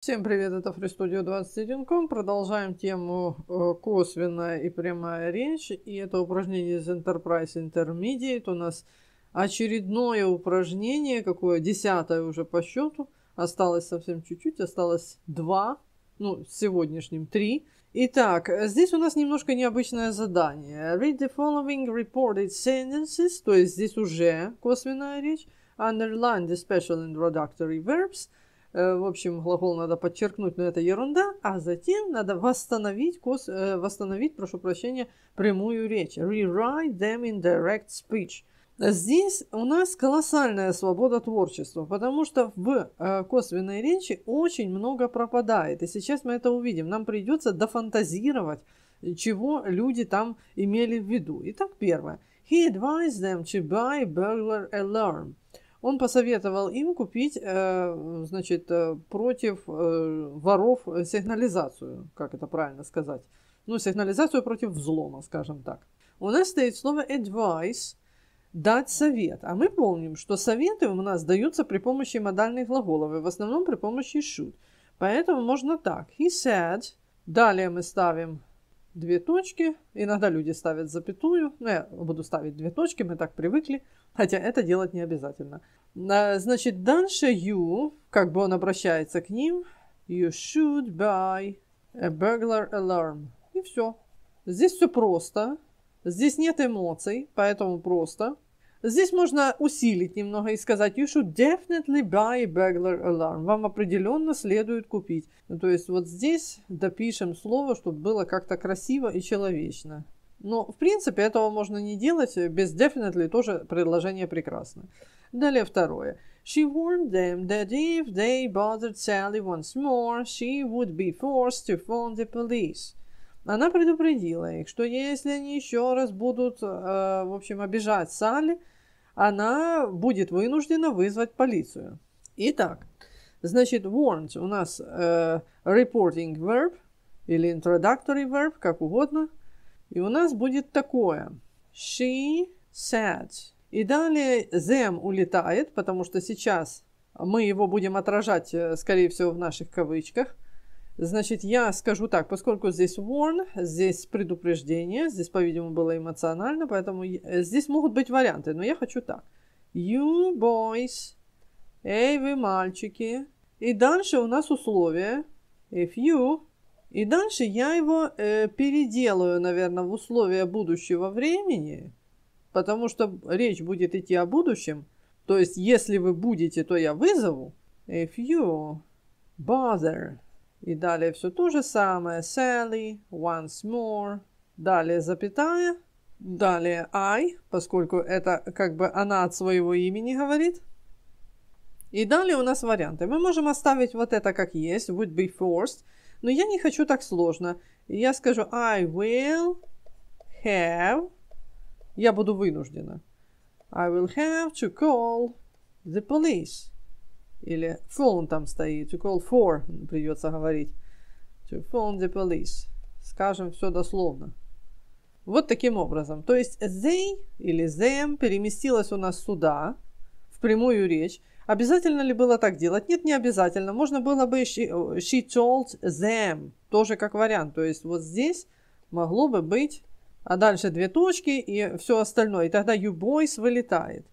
Всем привет, это FreeStudio 21.com. Продолжаем тему э, косвенная и прямая речь. И это упражнение из Enterprise Intermediate. У нас очередное упражнение, какое десятое уже по счету. Осталось совсем чуть-чуть, осталось два, ну, с сегодняшним три. Итак, здесь у нас немножко необычное задание. Read the following reported sentences, то есть здесь уже косвенная речь. Underline the special introductory verbs – Э, в общем, глагол надо подчеркнуть, но это ерунда, а затем надо восстановить, кос, э, восстановить, прошу прощения, прямую речь. Rewrite them in direct speech. Здесь у нас колоссальная свобода творчества, потому что в э, косвенной речи очень много пропадает. И сейчас мы это увидим. Нам придется дофантазировать, чего люди там имели в виду. Итак, первое. He advised them to buy burglar alarm он посоветовал им купить, э, значит, э, против э, воров сигнализацию, как это правильно сказать. Ну, сигнализацию против взлома, скажем так. У нас стоит слово advice, дать совет. А мы помним, что советы у нас даются при помощи модальных глаголов, и в основном при помощи should. Поэтому можно так. He said, далее мы ставим две точки. Иногда люди ставят запятую, но ну, я буду ставить две точки, мы так привыкли, хотя это делать не обязательно. А, значит, дальше you, как бы он обращается к ним, you should buy a burglar alarm. И все. Здесь все просто, здесь нет эмоций, поэтому просто – Здесь можно усилить немного и сказать «You should definitely buy a burglar alarm». Вам определенно следует купить. Ну, то есть вот здесь допишем слово, чтобы было как-то красиво и человечно. Но, в принципе, этого можно не делать. Э, без definitely тоже предложение прекрасно. Далее второе. She warned them that if they bothered Sally once more, she would be forced to phone the police. Она предупредила их, что если они еще раз будут, э, в общем, обижать Салли, она будет вынуждена вызвать полицию. Итак, значит, warned у нас э, reporting verb или introductory verb, как угодно. И у нас будет такое. She said. И далее them улетает, потому что сейчас мы его будем отражать, э, скорее всего, в наших кавычках – Значит, я скажу так, поскольку здесь warn, здесь предупреждение, здесь, по-видимому, было эмоционально, поэтому э, здесь могут быть варианты, но я хочу так. You boys, эй, вы мальчики. И дальше у нас условие, if you, и дальше я его э, переделаю, наверное, в условия будущего времени, потому что речь будет идти о будущем. То есть, если вы будете, то я вызову. If you bother и далее все то же самое. Sally, once more. Далее запятая. Далее I, поскольку это как бы она от своего имени говорит. И далее у нас варианты. Мы можем оставить вот это как есть, would be forced. Но я не хочу так сложно. Я скажу I will have. Я буду вынуждена. I will have to call the police. Или phone там стоит. To call for придется говорить. To phone the police. Скажем все дословно. Вот таким образом. То есть they или them переместилось у нас сюда, в прямую речь. Обязательно ли было так делать? Нет, не обязательно. Можно было бы she, she told them, тоже как вариант. То есть вот здесь могло бы быть, а дальше две точки и все остальное. И тогда you boys вылетает.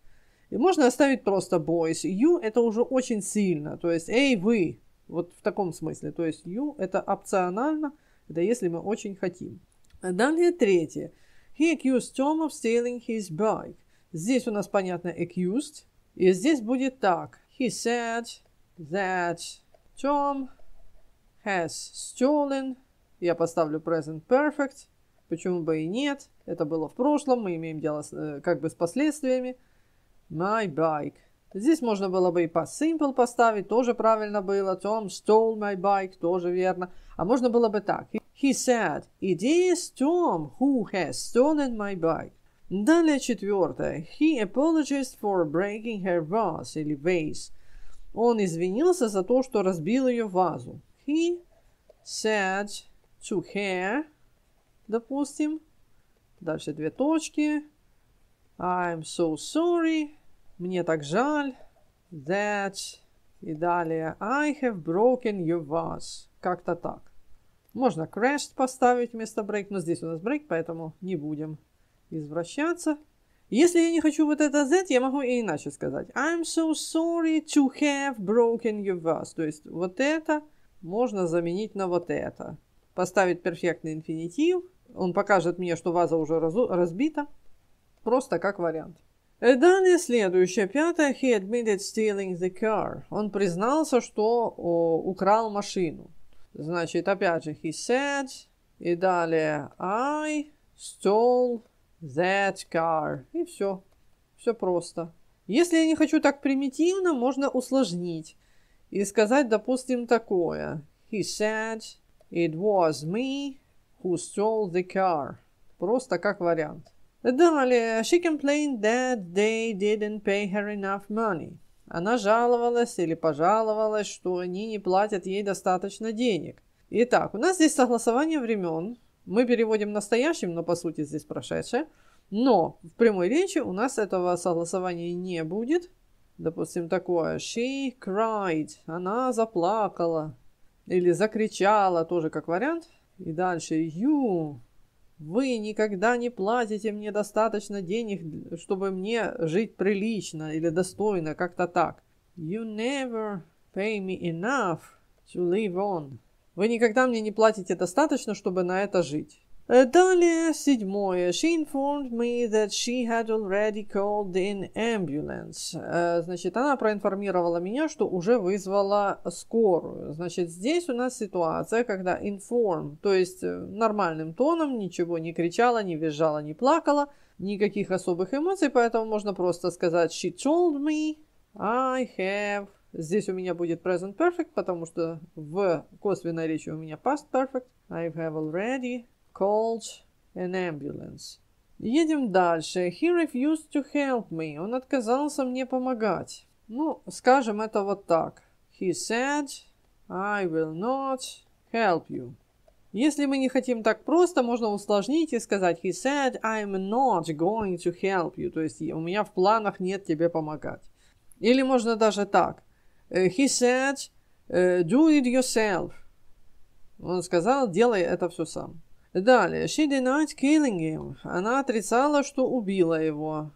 И можно оставить просто boys. You это уже очень сильно. То есть, эй, вы. Вот в таком смысле. То есть, you это опционально. Это если мы очень хотим. А далее третье. He accused Tom of stealing his bike. Здесь у нас, понятно, accused. И здесь будет так. He said that Tom has stolen. Я поставлю present perfect. Почему бы и нет? Это было в прошлом. Мы имеем дело с, э, как бы с последствиями. My bike. Здесь можно было бы и по simple поставить, тоже правильно было. Tom stole my bike, тоже верно. А можно было бы так. He said, it is Tom who has stolen my bike. Далее четвертое. He apologized for breaking her vase или vase. Он извинился за то, что разбил ее вазу. He said to her, допустим, дальше две точки, I'm so sorry. Мне так жаль. That. И далее. I have broken your vase. Как-то так. Можно crashed поставить вместо break, но здесь у нас break, поэтому не будем извращаться. Если я не хочу вот это Z, я могу и иначе сказать. I'm so sorry to have broken your vase. То есть вот это можно заменить на вот это. Поставить перфектный инфинитив. Он покажет мне, что ваза уже разу, разбита. Просто как вариант. А далее следующее. Пятое. He admitted stealing the car. Он признался, что о, украл машину. Значит, опять же, he said. И далее, I stole that car. И все. Все просто. Если я не хочу так примитивно, можно усложнить. И сказать, допустим, такое. He said, it was me who stole the car. Просто как вариант. Далее, she complained that they didn't pay her enough money. Она жаловалась или пожаловалась, что они не платят ей достаточно денег. Итак, у нас здесь согласование времен. Мы переводим настоящим, но по сути здесь прошедшее. Но в прямой речи у нас этого согласования не будет. Допустим, такое «she cried», «она заплакала» или «закричала», тоже как вариант. И дальше «you», вы никогда не платите мне достаточно денег, чтобы мне жить прилично или достойно, как-то так. You never pay me enough to live on. Вы никогда мне не платите достаточно, чтобы на это жить. Далее седьмое. She informed me that she had already called in ambulance. Э, значит, она проинформировала меня, что уже вызвала скорую. Значит, здесь у нас ситуация, когда inform, то есть э, нормальным тоном, ничего не кричала, не визжала, не плакала, никаких особых эмоций, поэтому можно просто сказать she told me I have. Здесь у меня будет present perfect, потому что в косвенной речи у меня past perfect. I have already called an ambulance. Едем дальше. He refused to help me. Он отказался мне помогать. Ну, скажем это вот так. He said, I will not help you. Если мы не хотим так просто, можно усложнить и сказать He said, I'm not going to help you. То есть у меня в планах нет тебе помогать. Или можно даже так. Э, he said, э, do it yourself. Он сказал, делай это все сам. Далее. She denied killing him. Она отрицала, что убила его.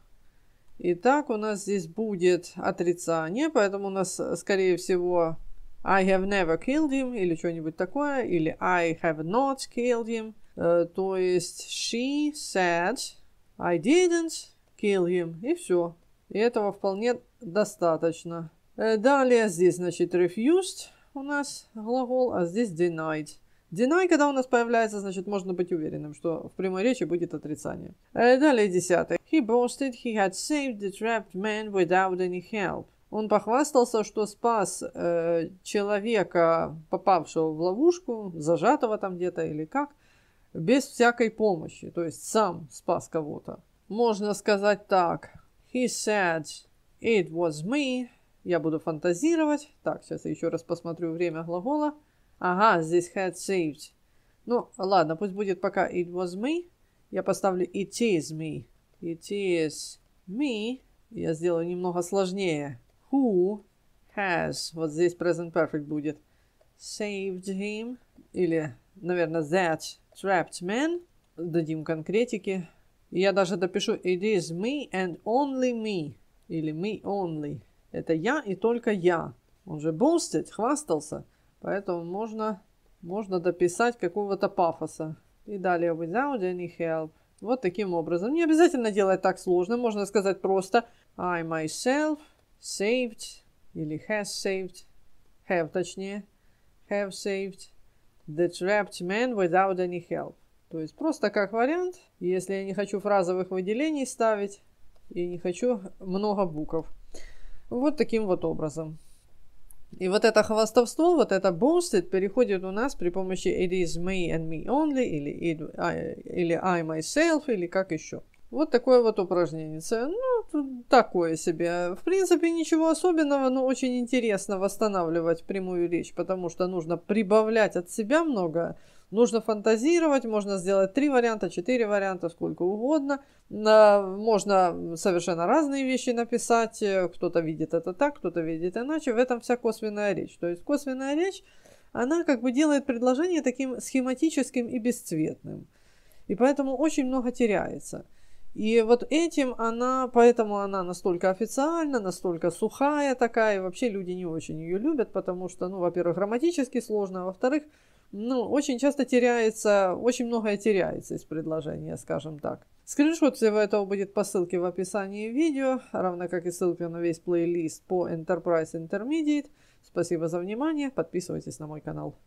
Итак, у нас здесь будет отрицание, поэтому у нас, скорее всего, I have never killed him или что-нибудь такое, или I have not killed him. Uh, то есть she said I didn't kill him, и все. И этого вполне достаточно. Э, далее здесь, значит, refused у нас глагол, а здесь denied. Динамика, когда у нас появляется, значит, можно быть уверенным, что в прямой речи будет отрицание. Э, далее десятый. He boasted he had saved the trapped man without any help. Он похвастался, что спас э, человека, попавшего в ловушку, зажатого там где-то или как, без всякой помощи, то есть сам спас кого-то. Можно сказать так. He said, it was me. Я буду фантазировать. Так, сейчас я еще раз посмотрю время глагола. Ага, здесь had saved. Ну, ладно, пусть будет пока it was me. Я поставлю it is me. It is me. Я сделаю немного сложнее. Who has. Вот здесь present perfect будет. Saved him. Или, наверное, that trapped man. Дадим конкретики. Я даже допишу it is me and only me. Или me only. Это я и только я. Он же boasted, хвастался. Поэтому можно, можно дописать какого-то пафоса. И далее without any help. Вот таким образом. Не обязательно делать так сложно. Можно сказать просто I myself saved или has saved. Have точнее. Have saved the trapped man without any help. То есть просто как вариант, если я не хочу фразовых выделений ставить и не хочу много букв. Вот таким вот образом. И вот это хвастовство, вот это boasted переходит у нас при помощи it is me and me only, или, it, I, э, или I myself, или как еще. Вот такое вот упражнение. Ну, такое себе. В принципе, ничего особенного, но очень интересно восстанавливать прямую речь, потому что нужно прибавлять от себя многое. Нужно фантазировать, можно сделать три варианта, четыре варианта, сколько угодно. Можно совершенно разные вещи написать. Э, кто-то видит это так, кто-то видит иначе. В этом вся косвенная речь. То есть косвенная речь, она как бы делает предложение таким схематическим и бесцветным. И поэтому очень много теряется. И вот этим она, поэтому она настолько официальна, настолько сухая такая, и вообще люди не очень ее любят, потому что, ну, во-первых, грамматически сложно, а во-вторых, ну, очень часто теряется, очень многое теряется из предложения, скажем так. Скриншот всего этого будет по ссылке в описании видео, равно как и ссылка на весь плейлист по Enterprise Intermediate. Спасибо за внимание, подписывайтесь на мой канал.